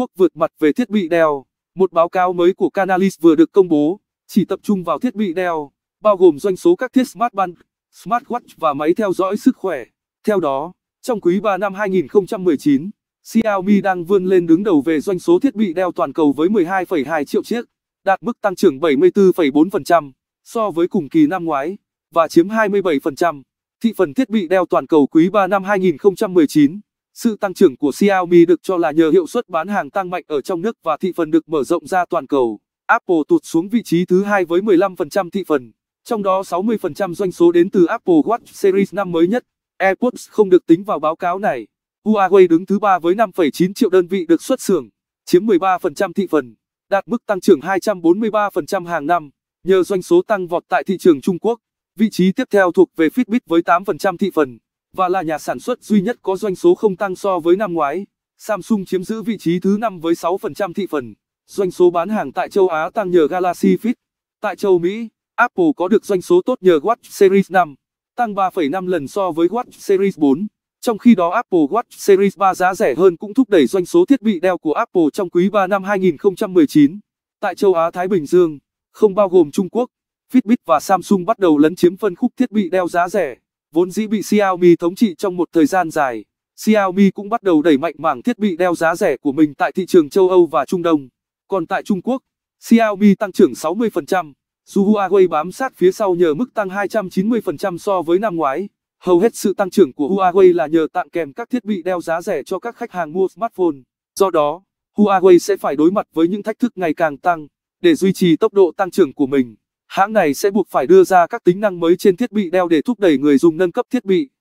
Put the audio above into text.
Quốc vượt mặt về thiết bị đeo. Một báo cáo mới của Canalys vừa được công bố, chỉ tập trung vào thiết bị đeo, bao gồm doanh số các thiết smartband, smartwatch và máy theo dõi sức khỏe. Theo đó, trong quý 3 năm 2019, Xiaomi đang vươn lên đứng đầu về doanh số thiết bị đeo toàn cầu với 12,2 triệu chiếc, đạt mức tăng trưởng 74,4% so với cùng kỳ năm ngoái và chiếm 27% thị phần thiết bị đeo toàn cầu quý 3 năm 2019. Sự tăng trưởng của Xiaomi được cho là nhờ hiệu suất bán hàng tăng mạnh ở trong nước và thị phần được mở rộng ra toàn cầu. Apple tụt xuống vị trí thứ hai với 15% thị phần, trong đó 60% doanh số đến từ Apple Watch Series 5 mới nhất. AirPods không được tính vào báo cáo này. Huawei đứng thứ ba với 5,9 triệu đơn vị được xuất xưởng, chiếm 13% thị phần, đạt mức tăng trưởng 243% hàng năm, nhờ doanh số tăng vọt tại thị trường Trung Quốc. Vị trí tiếp theo thuộc về Fitbit với 8% thị phần và là nhà sản xuất duy nhất có doanh số không tăng so với năm ngoái. Samsung chiếm giữ vị trí thứ 5 với 6% thị phần. Doanh số bán hàng tại châu Á tăng nhờ Galaxy Fit. Tại châu Mỹ, Apple có được doanh số tốt nhờ Watch Series 5, tăng 3,5 lần so với Watch Series 4. Trong khi đó Apple Watch Series 3 giá rẻ hơn cũng thúc đẩy doanh số thiết bị đeo của Apple trong quý 3 năm 2019. Tại châu Á Thái Bình Dương, không bao gồm Trung Quốc, Fitbit và Samsung bắt đầu lấn chiếm phân khúc thiết bị đeo giá rẻ vốn dĩ bị Xiaomi thống trị trong một thời gian dài. Xiaomi cũng bắt đầu đẩy mạnh mảng thiết bị đeo giá rẻ của mình tại thị trường châu Âu và Trung Đông. Còn tại Trung Quốc, Xiaomi tăng trưởng 60%, dù Huawei bám sát phía sau nhờ mức tăng 290% so với năm ngoái. Hầu hết sự tăng trưởng của Huawei là nhờ tặng kèm các thiết bị đeo giá rẻ cho các khách hàng mua smartphone. Do đó, Huawei sẽ phải đối mặt với những thách thức ngày càng tăng để duy trì tốc độ tăng trưởng của mình hãng này sẽ buộc phải đưa ra các tính năng mới trên thiết bị đeo để thúc đẩy người dùng nâng cấp thiết bị